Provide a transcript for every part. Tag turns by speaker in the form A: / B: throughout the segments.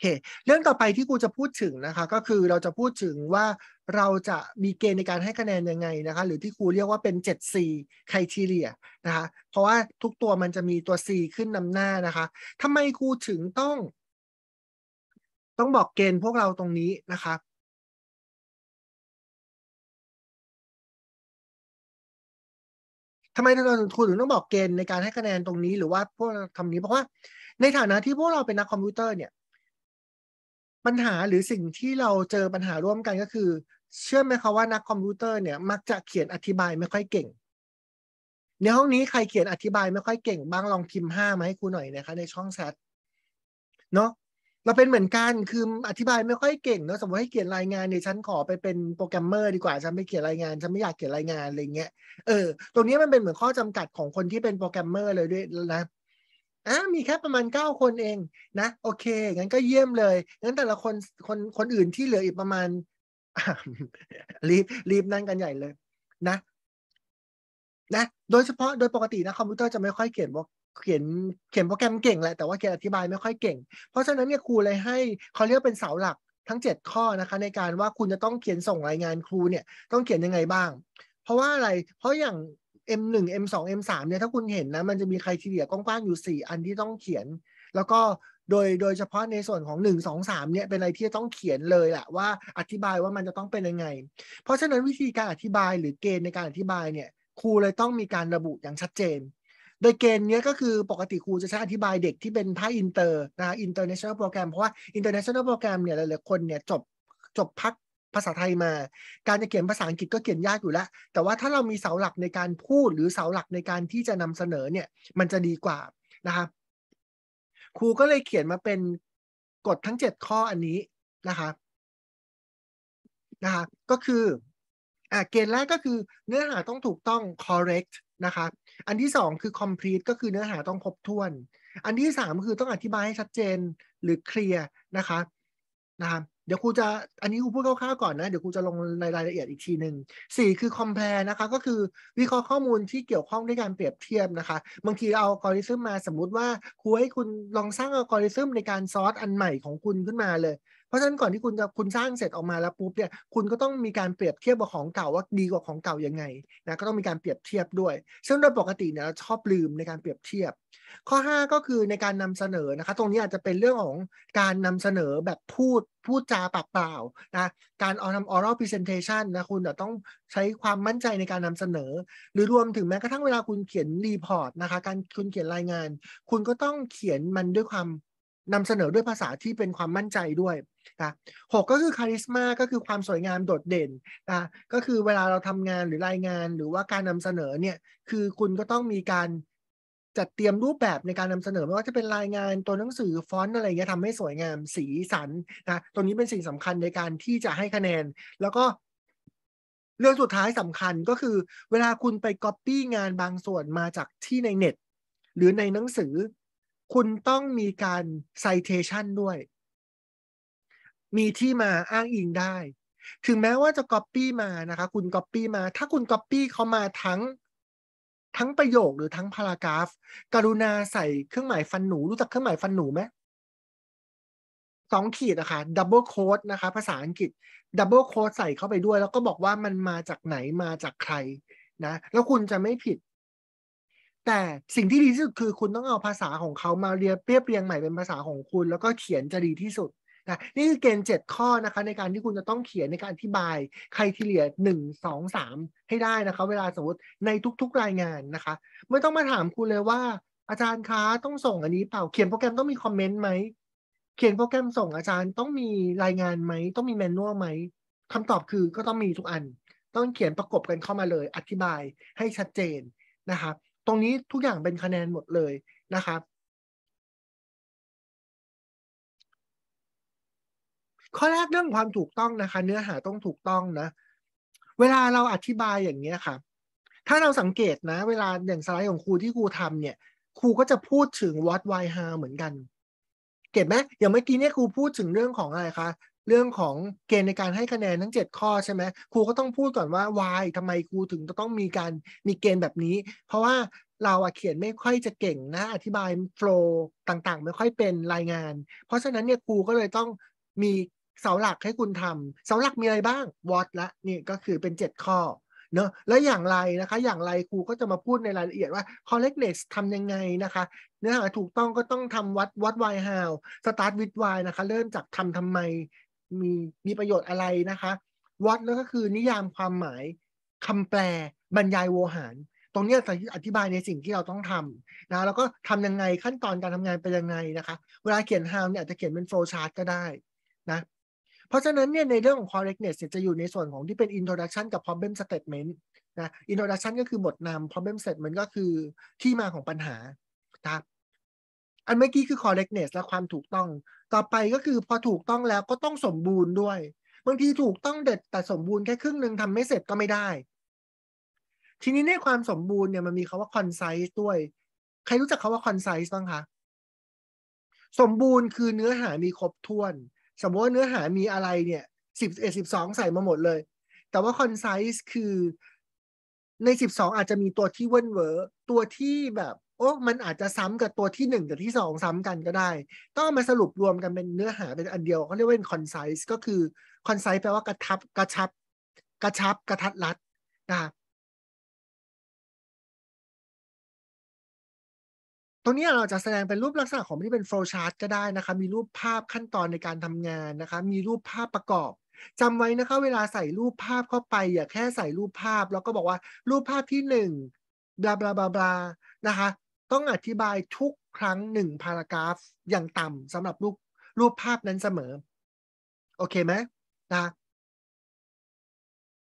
A: เคเรื่องต่อไปที่กูจะพูดถึงนะคะ ก็คือเราจะพูดถึงว่าเราจะมีเกณฑ์ในการให้คะแนนยังไงนะคะ หรือที่ครูเรียกว่าเป็น 7C c r ท t เรียนะคะ เพราะว่าทุกตัวมันจะมีตัว C ขึ้นนำหน้านะคะทำไมครูถึงต้อง ต้องบอกเกณฑ์พวกเราตรงนี้นะคะทำไมเราครูถึงต้องบอกเกณฑ์ในการให้คะแนนตรงนี้หรือว่าพวกเราทำนี้ เพราะว่าในฐานะที่พวกเราเป็นนักคอมพิวเตอร์เนี่ยปัญหาหรือสิ่งที่เราเจอปัญหาร่วมกันก็คือ เชื่อไหมคะว่านักคอมพิวเตอร์เนี่ย มักจะเขียนอธิบายไม่ค่อยเก่งในห้องนี้ใครเขียนอธิบายไม่ค่อยเก่งบ้างลองพิมพ์ห้ามาให้ครูหน่อยนะคะในช่องแชทเนาะเราเป็นเหมือนกันคืออธิบายไม่ค่อยเก่งเนาะสมมติให้เขียนรายงานเนี่ยฉันขอไปเป็นโปรแกรมเมอร์ดีกว่าฉันไม่เขียนรายงานฉันไม่อยากเขียนรายงานอะไรเงี้ยเออตรงนี้มันเป็นเหมือนข้อจำกัดของคนที่เป็นโปรแกรมเมอร์เลยด้วยนะอ่ะมีแค่ประมาณ 9 คนเองนะ โอเค งั้นก็เยี่ยมเลย งั้นแต่ละคนคนคนอื่นที่เหลืออีกประมาณ รีบรีบนั่งกันใหญ่เลยนะ นะ โดยเฉพาะโดยปกตินะคอมพิวเตอร์จะไม่ค่อยเขียน ว่า เขียนเขียนโปรแกรมเก่งแหละ แต่ว่าเขียนอธิบายไม่ค่อยเก่ง เพราะฉะนั้นเนี่ยครูเลยให้เขาเรียกเป็นเสาหลักทั้ง 7 ข้อนะคะ ในการว่าคุณจะต้องเขียนส่งรายงานครูเนี่ย ต้องเขียนยังไงบ้าง เพราะว่าอะไรเพราะอย่าง M1 M2 M3 เนี่ย ถ้า คุณ เห็น นะ มัน จะ มีใครทีเดียกว้าง ๆ อยู่ 4 อัน ที่ ต้อง เขียน แล้วก็ โดย โดยเฉพาะ ใน ส่วน ของ 1 2 3เนี่ย เป็น อะไร ที่ต้อง เขียน เลยแหละว่า อธิบาย ว่า มัน จะ ต้อง เป็น ยังไง เพราะ ฉะนั้น วิธีการ อธิบาย หรือ เกณฑ์ ในการ อธิบาย เนี่ย ครู เลย ต้อง มี การ ระบุ อย่าง ชัดเจน โดย เกณฑ์ เนี้ย ก็คือ ปกติ ครู จะใช้อธิบาย เด็ก ที่ เป็นภาคอินเตอร์ นะอินเตอร์เนชั่นแนลโปรแกรมเพราะว่าอินเตอร์เนชั่นแนลโปรแกรมเนี่ยหลายๆคนเนี่ยจบจบพักภาษาไทยมา การจะเขียนภาษาอังกฤษก็เขียนยากอยู่แล้ว แต่ว่าถ้าเรามีเสาหลักในการพูดหรือเสาหลักในการที่จะนำเสนอเนี่ย มันจะดีกว่านะครับ ครูก็เลยเขียนมาเป็นกฎทั้งเจ็ดข้ออันนี้นะคะ นะคะ ก็คืออ่าเกณฑ์แรกก็คือเนื้อหาต้องถูกต้อง correct นะคะ อันที่สองคือ complete ก็คือเนื้อหาต้องครบถ้วน อันที่สามคือต้องอธิบายให้ชัดเจนหรือเคลียร์นะคะ นะคะดี๋ยวครูจะ อันนี้ครูพูดคร่าวๆก่อนนะ เดี๋ยวครูจะลงในรายละเอียดอีกทีหนึ่งสี่คือ compare นะคะ ก็คือวิเคราะห์ข้อมูลที่เกี่ยวข้องด้วยการเปรียบเทียบนะคะ บางทีเอาอัลกอริซึมมาสมมุติว่าครูให้คุณลองสร้างอัลกอริซึมในการซอสอันใหม่ของคุณขึ้นมาเลยเพราะฉะนั้นก่อนที่คุณจะคุณสร้างเสร็จออกมาแล้วปุ๊บเนี่ยคุณก็ต้องมีการเปรียบเทียบกับของเก่าว่าดีกว่าของเก่ายังไงนะก็ต้องมีการเปรียบเทียบด้วยซึ่งโดยปกติเนี่ยเราชอบลืมในการเปรียบเทียบ ข้อ5ก็คือในการนำเสนอนะคะ ตรงนี้อาจจะเป็นเรื่องของการนำเสนอแบบพูดพูดจาปากเปล่านะการเอาทำออร l p พรีเซนเทชันนะคุณต้องใช้ความมั่นใจในการนำเสนอหรือรวมถึงแม้กระทั่งเวลาคุณเขียนรีพอร์ตนะคะการคุณเขียนรายงาน คุณก็ต้องเขียนมันด้วยความนำเสนอด้วยภาษาที่เป็นความมั่นใจด้วยนะหกก็คือคาริสมา ก็คือความสวยงามโดดเด่นนะก็คือเวลาเราทำงานหรือรายงาน หรือว่าการนำเสนอเนี่ย คือคุณก็ต้องมีการจัดเตรียมรูปแบบในการนำเสนอ ไม่ว่าจะเป็นรายงานตัวหนังสือฟอนต์อะไรเงี้ยทำให้สวยงามสีสันนะตรงนี้เป็นสิ่งสำคัญในการที่จะให้คะแนน แล้วก็ เรื่องสุดท้ายสำคัญก็คือเวลาคุณไปก๊อปปี้งานบางส่วนมาจากที่ในเน็ตหรือในหนังสือคุณต้องมีการ citation ด้วย มีที่มาอ้างอิงได้ ถึงแม้ว่าจะ copy มานะคะ คุณ copy มา ถ้าคุณ copy เขามาทั้งทั้งประโยคหรือทั้งพารากราฟ กรุณาใส่เครื่องหมายฟันหนู รู้จักเครื่องหมายฟันหนูไหม สองขีดนะคะ double quote นะคะ ภาษาอังกฤษ double quote ใส่เข้าไปด้วย แล้วก็บอกว่ามันมาจากไหนมาจากใครนะ แล้วคุณจะไม่ผิดแต่สิ่งที่ดีที่สุดคือคุณต้องเอาภาษาของเขามาเรียบเรียบเรียงใหม่เป็นภาษาของคุณ แล้วก็เขียนจะดีที่สุดนะนี่คือเกณฑ์เจ็ดข้อนะคะ ในการที่คุณจะต้องเขียนในการอธิบายใครที่เหลียหนึ่งสองสามให้ได้นะคะ เวลาสมมติในทุก ๆรายงานนะคะไม่ต้องมาถามคุณเลยว่าอาจารย์คะต้องส่งอันนี้เปล่าเขียนโปรแกรมต้องมีคอมเมนต์ไหมเขียนโปรแกรมส่งอาจารย์ต้องมีรายงานไหมต้องมีแมนนวลไหมคำตอบคือก็ต้องมีทุกอัน ต้องเขียนประกบกันเข้ามาเลยอธิบายให้ชัดเจนนะครับรงนี้ทุกอย่างเป็นคะแนนหมดเลยนะครับ ข้อแรกเรื่องความถูกต้องนะคะ เนื้อหาต้องถูกต้องนะ เวลาเราอธิบายอย่างนี้ครับถ้าเราสังเกตนะ เวลาอย่างสไลด์ของครูที่ครูทำเนี่ยครูก็จะพูดถึง what why how เหมือนกัน เก็บไหมอย่างเมื่อกี้เนี่ยครูพูดถึงเรื่องของอะไรคะเรื่องของเกณฑ์ในการให้คะแนนทั้ง 7 ข้อใช่ไหมครูก็ต้องพูดก่อนว่า why ทำไมครูถึงจะต้องมีการมีเกณฑ์แบบนี้ เพราะว่าเราเขียนไม่ค่อยจะเก่งนะอธิบายโฟล์ต่างๆ ไม่ค่อยเป็นรายงาน เพราะฉะนั้นเนี่ยครูก็เลยต้องมีเสาหลักให้คุณทำเสาหลักมีอะไรบ้างวอตละนี่ก็คือเป็น7ข้อเนาะแล้วอย่างไรนะคะอย่างไรครูก็จะมาพูดในรายละเอียดว่า correctness ทำยังไงนะคะเนื้อหาถูกต้องก็ต้องทำวัดวัด why how start with why นะคะเริ่มจากทำทำไมมีมีประโยชน์อะไรนะคะวัดแล้วก็คือนิยามความหมายคำแปลบรรยายโวหาร ตรงนี้จะอธิบายในสิ่งที่เราต้องทำนะแล้วก็ทำยังไงขั้นตอนการทำงานเป็นยังไงนะคะ เวลาเขียนฮาวเนี่ยอาจจะเขียนเป็นโฟลชาร์ตก็ได้นะ เพราะฉะนั้นเนี่ยในเรื่องของ correctness จะอยู่ในส่วนของที่เป็น introduction กับ problem statement นะ introduction ก็คือบทนำ problem statement ก็คือที่มาของปัญหานะอันเมื่อกี้คือ correctness และความถูกต้อง ต่อไปก็คือพอถูกต้องแล้วก็ต้องสมบูรณ์ด้วย บางทีถูกต้องเด็ดแต่สมบูรณ์แค่ครึ่งหนึ่งทำไม่เสร็จก็ไม่ได้ ทีนี้ในความสมบูรณ์เนี่ยมันมีคาว่า concise ด้วย ใครรู้จักคาว่า concise บ้างคะสมบูรณ์คือเนื้อหามีครบถ้วน สมมติว่าเนื้อหามีอะไรเนี่ยสิบเอ็ดสิบสองใส่มาหมดเลย แต่ว่า concise คือในสิบสองอาจจะมีตัวที่เว้นเวอตัวที่แบบโอ้มันอาจจะซ้ำกับตัวที่ 1 กับที่ 2 ซ้ำกันก็ได้ ต้องมาสรุปรวมกันเป็นเนื้อหาเป็นอันเดียวเขาเรียกว่าเป็นคอนไซส์ก็คือคอนไซส์แปลว่ากระทับกระชับ กระชับกระทัดรัดนะครับตรงนี้เราจะแสดงเป็นรูปลักษณะของที่เป็นโฟล์ชาร์ตก็ได้นะคะ มีรูปภาพขั้นตอนในการทำงานนะคะ มีรูปภาพประกอบ จำไว้นะคะ เวลาใส่รูปภาพเข้าไปอย่าแค่ใส่รูปภาพแล้วก็บอกว่ารูปภาพที่1บลาบลาบลาบลานะคะต้องอธิบายทุกครั้งหนึ่งพารากราฟอย่างต่ำสำหรับรูปรูปภาพนั้นเสมอ โอเคไหมนะ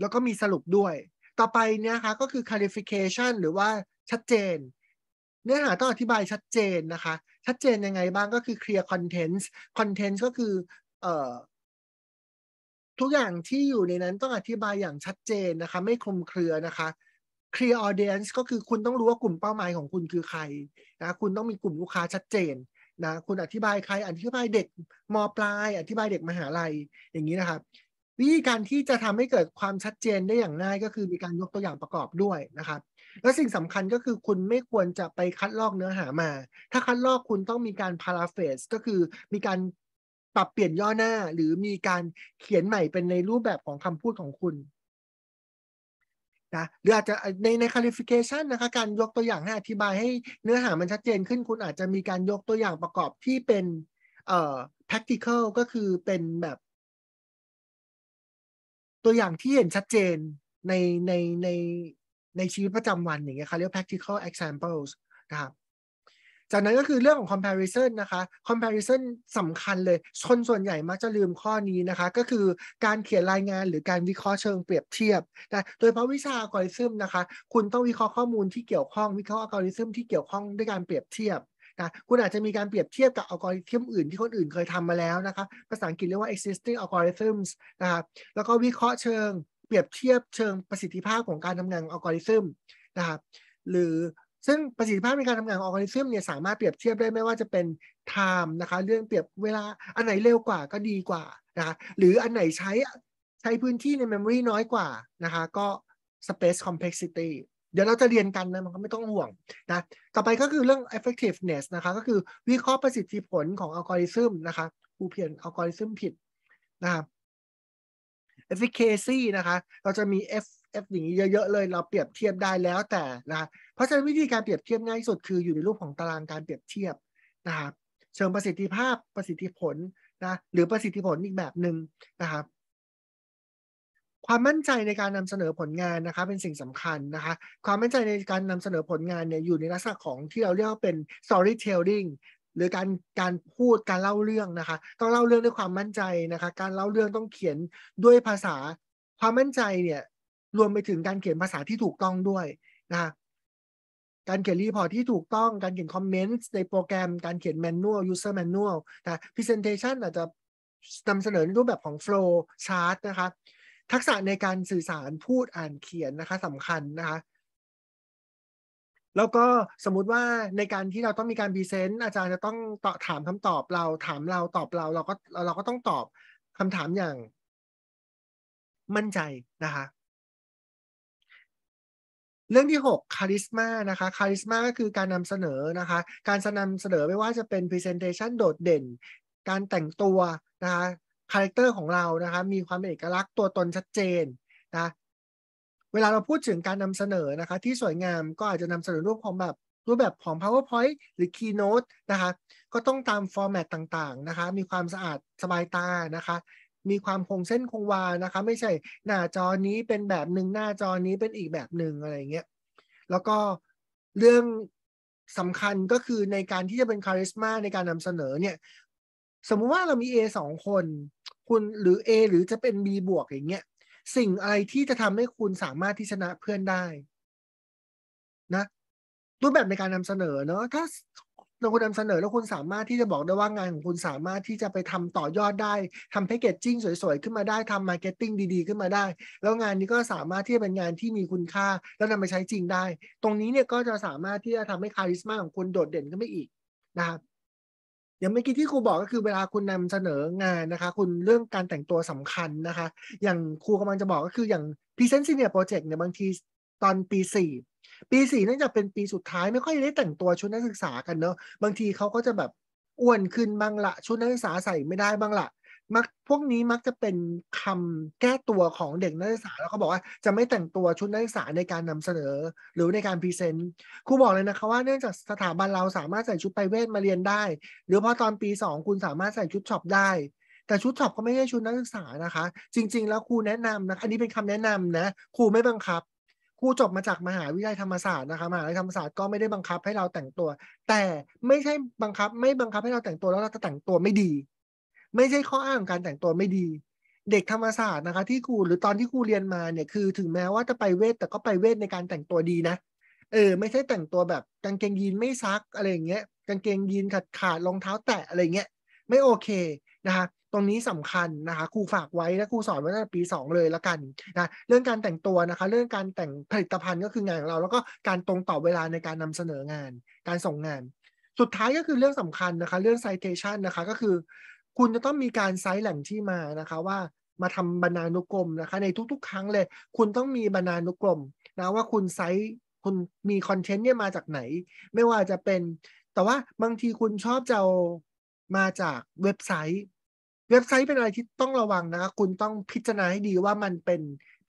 A: แล้วก็มีสรุปด้วย ต่อไปเนี่ยคะก็คือ clarification หรือว่าชัดเจน เนื้อหาต้องอธิบายชัดเจนนะคะ ชัดเจนยังไงบ้างก็คือ clear contents contents ก็คือเอ่อทุกอย่างที่อยู่ในนั้นต้องอธิบายอย่างชัดเจนนะคะ ไม่คลุมเครือนะคะ clear audience ก็คือคุณต้องรู้ว่ากลุ่มเป้าหมายของคุณคือใครนะคุณต้องมีกลุ่มลูกค้าชัดเจนนะคุณอธิบายใครอธิบายเด็กมปลาย อธิบายเด็กมหาลัยอย่างนี้นะครับ วิธีการที่จะทำให้เกิดความชัดเจนได้อย่างง่ายก็คือมีการยกตัวอย่างประกอบด้วยนะครับ และสิ่งสำคัญก็คือคุณไม่ควรจะไปคัดลอกเนื้อหามา ถ้าคัดลอกคุณต้องมีการพาราเฟสก็คือมีการปรับเปลี่ยนย่อหน้า หรือมีการเขียนใหม่เป็นในรูปแบบของคำพูดของคุณนะหรืออาจจะในในคุณลิฟิเคชันนะคะการยกตัวอย่างให้อธิบายให้เนื้อหามันชัดเจนขึ้นคุณอาจจะมีการยกตัวอย่างประกอบที่เป็นเอ่อ practical ก็คือเป็นแบบ ตัวอย่างที่เห็นชัดเจนในในในในชีวิตประจำวันอย่างเงี้ยเ่ะเรียก practical examples นะครับจากนั้นก็คือเรื่องของ comparison นะคะ comparison สำคัญเลยคนส่วนใหญ่มักจะลืมข้อนี้นะคะก็คือการเขียนรายงาน หรือการวิเคราะห์เชิง เปรียบเทียบนะโดยเพราะวิชาอัลกอริทึมนะคะคุณต้องวิเคราะห์ข้อมูลที่เกี่ยวข้องวิเคราะห์อัลกอริทึมที่เกี่ยวข้องด้วยการเปรียบเทียบนะคุณอาจจะมีการเปรียบเทียบกับอัลกอริทึมอื่นที่คนอื่นเคยทำมาแล้วนะคะภาษาอังกฤษเรียกว่า existing algorithms นะครับแล้วก็วิเคราะห์เชิงเปรียบเทียบเชิงประสิทธิภาพของการทำงานอัลกอริทึมนะครับหรือซึ่งประสิทธิภาพในการทำงานของออร์แกนิซึมเนี่ยสามารถเปรียบเทียบได้ไม่ว่าจะเป็นไทม์นะคะเรื่องเปรียบเวลา อันไหนเร็วกว่าก็ดีกว่านะคะหรืออันไหนใช้ใช้พื้นที่ในเมมโมรีน้อยกว่านะคะ ก็ Space Complexity เดี๋ยวเราจะเรียนกันนะ มันก็ไม่ต้องห่วงนะต่อไปก็คือเรื่อง effectiveness นะคะก็คือวิเคราะห์ประสิทธิผลของอัลกอริทึมนะคะผู้เพียนอัลกอริทึมผิดนะครับ efficacy นะคะเราจะมี F ฟอย่างนี้เยอะ ๆ เลยเราเปรียบเทียบได้แล้วแต่นะเพราะฉะนั้นวิธีการเปรียบเทียบง่ายสุดคืออยู่ในรูปของตารางการเปรียบเทียบนะครับ เชิงประสิทธิภาพประสิทธิผลนะหรือประสิทธิผลอีกแบบหนึ่งนะครับ ความมั่นใจในการนำเสนอผลงานนะคะเป็นสิ่งสำคัญนะคะ ความมั่นใจในการนำเสนอผลงานเนี่ยอยู่ในลักษณะของที่เราเรียกว่าเป็น storytelling หรือการการพูดการเล่าเรื่องนะคะต้องเล่าเรื่องด้วยความมั่นใจนะคะการเล่าเรื่องต้องเขียนด้วยภาษาความมั่นใจเนี่ยรวมไปถึงการเขียนภาษาที่ถูกต้องด้วยนะคะการเขียนรีพอร์ตที่ถูกต้อง การเขียนคอมเมนต์ในโปรแกรม การเขียนแมนนวล ยูเซอร์แมนนวลนะพรีเซนเทชันอาจจะนำเสนอในรูปแบบของโฟล์ชาร์ตนะคะ ทักษะในการสื่อสารพูดอ่านเขียนนะคะสำคัญนะคะ แล้วก็สมมุติว่าในการที่เราต้องมีการพรีเซนต์อาจารย์จะต้องตอบถามคำตอบเราถามเราตอบเรา เราก็เราก็ต้องตอบคำถามอย่าง มั่นใจนะคะเรื่องที่ 6 คาริสมานะคะ คาริสมาก็คือการนำเสนอนะคะ การนำเสนอไม่ว่าจะเป็น Presentation โดดเด่น การแต่งตัวนะคะ คาแรคเตอร์ของเรา นะคะ มีความเป็นเอกลักษณ์ตัวตนชัดเจนนะ เวลาเราพูดถึงการนำเสนอนะคะ ที่สวยงามก็อาจจะนำเสนอรูปของแบบ รูปแบบของ PowerPoint หรือ Keynote นะคะ ก็ต้องตามฟอร์แมตต่างๆนะคะ มีความสะอาดสบายตานะคะมีความคงเส้นคงวา นะคะ ไม่ใช่หน้าจอนี้เป็นแบบหนึ่ง หน้าจอนี้เป็นอีกแบบหนึ่งอะไรเงี้ย แล้วก็เรื่องสำคัญก็คือในการที่จะเป็นคาริสมาในการนำเสนอเนี่ย สมมุติว่าเรามี A สองคน คุณหรือ A หรือจะเป็น B บวกอย่างเงี้ย สิ่งอะไรที่จะทำให้คุณสามารถที่ชนะเพื่อนได้นะรูปแบบในการนำเสนอเนาะถ้าลงคุณนำเสนอแล้วคุณสามารถที่จะบอกได้ว่างานของคุณสามารถที่จะไปทำต่อยอดได้ทำแพคเกจจิ้งสวยๆขึ้นมาได้ทำมาร์เก็ตติ้งดีๆ ขึ้นมาได้ แล้วงานนี้ก็สามารถที่จะเป็นงานที่มีคุณค่าแล้วนำไปใช้จริงได้ ตรงนี้เนี่ยก็จะสามารถที่จะทำให้คาริสมาของคุณโดดเด่นขึ้นไปอีกนะครับอย่างเมื่อกี้ที่ครูบอกก็คือเวลาคุณนำเสนองานนะคะ คุณเรื่องการแต่งตัวสำคัญนะคะ อย่างครูกำลังจะบอกก็คืออย่างพรีเซนต์ซีเนียร์โปรเจกต์เนี่ยบางทีตอนปีสี่ปีสี่เนื่องจากเป็นปีสุดท้ายไม่ค่อยได้แต่งตัวชุดนักศึกษากันเนาะบางทีเขาก็จะแบบอ้วนขึ้นบ้างละชุดนักศึกษาใส่ไม่ได้บ้างละมักพวกนี้มักจะเป็นคำแก้ตัวของเด็กนักศึกษาแล้วเขาบอกว่าจะไม่แต่งตัวชุดนักศึกษาในการนำเสนอหรือในการพรีเซนต์ครูบอกเลยนะคะว่าเนื่องจากสถาบันเราสามารถใส่ชุดไปเวทมาเรียนได้หรือพอตอนปีสองคุณสามารถใส่ชุดช็อปได้ แต่ชุดช็อปก็ไม่ใช่ชุดนักศึกษานะคะ จริง ๆ แล้วครูแนะนำนะอันนี้เป็นคำแนะนำนะครูไม่บังคับูจบมาจากมหาวิทยาลัยธรรมศาสตร์นะคะมหาวิทยาลัยธรรมศาสตร์ก็ไม่ได้บังคับให้เราแต่งตัว แต่ไม่ใช่บังคับไม่บังคับให้เราแต่งตัวแล้วเราจะแต่งตัวไม่ดี ไม่ใช่ข้ออ้างของการแต่งตัวไม่ดี เด็กธรรมศาสตร์นะคะ ที่ครูหรือตอนที่ครูเรียนมาเนี่ยคือถึงแม้ว่าจะไปเวท แต่ก็ไปเวทในการแต่งตัวดีนะ เออ ไม่ใช่แต่งตัวแบบ กางเกงยีนไม่ซักอะไรอย่างเงี้ยกางเกงยีนขาดขาดรองเท้าแตะอะไรเงี้ยไม่โอเคนะคะตรงนี้สำคัญนะคะ ครูฝากไว้นะครูสอนไว้ตั้งแต่ปี2 เลยละกันนะ เรื่องการแต่งตัวนะคะ เรื่องการแต่งผลิตภัณฑ์ก็คืองานของเรา แล้วก็การตรงต่อเวลาในการนำเสนองาน การส่งงาน สุดท้ายก็คือเรื่องสำคัญนะคะ เรื่อง citation นะคะ ก็คือ คุณจะต้องมีการไซต์แหล่งที่มานะคะว่ามาทำบรรณานุกรมนะคะในทุก ๆ ครั้งเลย คุณต้องมีบรรณานุกรมนะว่าคุณไซต์คุณมีคอนเทนต์เนี่ยมาจากไหน ไม่ว่าจะเป็น แต่ว่าบางทีคุณชอบจะมาจากเว็บไซต์เว็บไซต์เป็นอะไรที่ต้องระวังนะคคุณต้องพิจารณาให้ดีว่ามันเป็น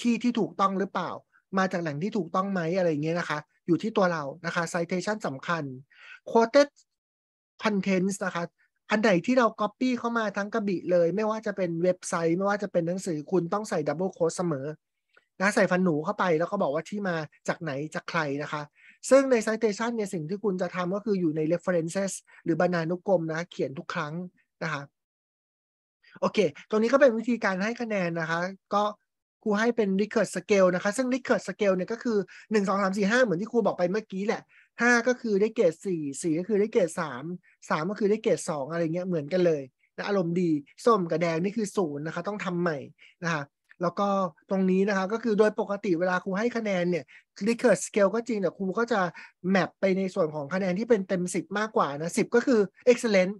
A: ที่ที่ถูกต้องหรือเปล่า มาจากแหล่งที่ถูกต้องไหมอะไรเงี้ยนะคะ อยู่ที่ตัวเรานะคะ citation สำคัญ quoted contents นะคะ อันไหนที่เรา copy เข้ามาทั้งกระบี่เลย ไม่ว่าจะเป็นเว็บไซต์ไม่ว่าจะเป็นหนังสือคุณต้องใส่ double quote เสมอนะใส่ฟันหนูเข้าไปแล้วก็บอกว่าที่มาจากไหนจากใครนะคะ ซึ่งใน citation เนี่ยสิ่งที่คุณจะทำก็คืออยู่ใน references หรือบรรณานุกรมนะเขียนทุกครั้งนะคะโอเค ตรงนี้ก็เป็นวิธีการให้คะแนนนะคะ ก็ครูให้เป็น r ิเค r r e d scale นะคะ ซึ่ง r ิเค r r e d scale เนี่ยก็คือ1 2 3 4 5 เหมือนที่ครูบอกไปเมื่อกี้แหละ 5 ก็คือได้เกรด 4 4 ก็คือได้เกรด 3 3 ก็คือได้เกรด 2 อะไรเงี้ยเหมือนกันเลยนะอารมณ์ดี ส้มกับแดง นี่คือศูนย์นะคะต้องทำใหม่นะคะแล้วก็ตรงนี้นะคะก็คือโดยปกติเวลาครูให้คะแนนเนี่ย r ิเค r r e d scale ก็จริงแต่ครูก็จะแมปไปในส่วนของคะแนนที่เป็นเต็ม 10 มากกว่านะ10 ก็คือ excellent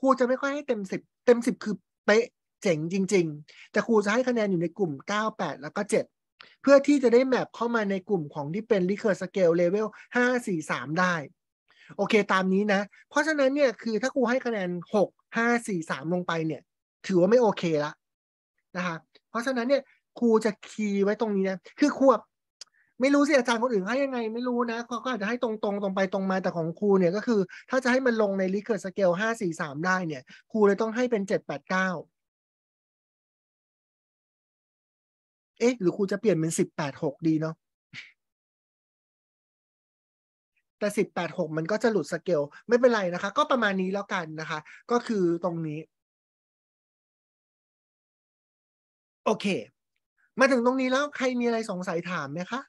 A: ครูจะไม่ค่อยให้เต็ม 10 เต็ม 10 คือเป๊ะเจ๋งจริงๆ แต่ครูจะให้คะแนนอยู่ในกลุ่ม 9 8 แล้วก็ 7 เพื่อที่จะได้แมปเข้ามาในกลุ่มของที่เป็น r e c u r s c a l e level 5 4 3 ได้ โอเคตามนี้นะ เพราะฉะนั้นเนี่ย คือถ้าครูให้คะแนน6 5 4 3 ลงไปเนี่ย ถือว่าไม่โอเคละนะคะ เพราะฉะนั้นเนี่ย ครูจะคีย์ไว้ตรงนี้นะ คือครูไม่รู้สิ อาจารย์คนอื่นให้ยังไงไม่รู้นะเขาก็อาจจะให้ตรงๆ ตรงไปตรงมาแต่ของครูเนี่ยก็คือ ถ้าจะให้มันลงในลิเคอร์สเกลห้าสี่สามได้เนี่ยครูเลยต้องให้เป็นเจ็ดแปดเก้าเอ๊ะ หรือครูจะเปลี่ยนเป็นสิบแปดหกดีเนาะแต่สิบแปดหกมันก็จะหลุดสเกลไม่เป็นไรนะคะ ก็ประมาณนี้แล้วกันนะคะ ก็คือตรงนี้ โอเค มาถึงตรงนี้แล้วใครมีอะไรสงสัยถามไหมคะ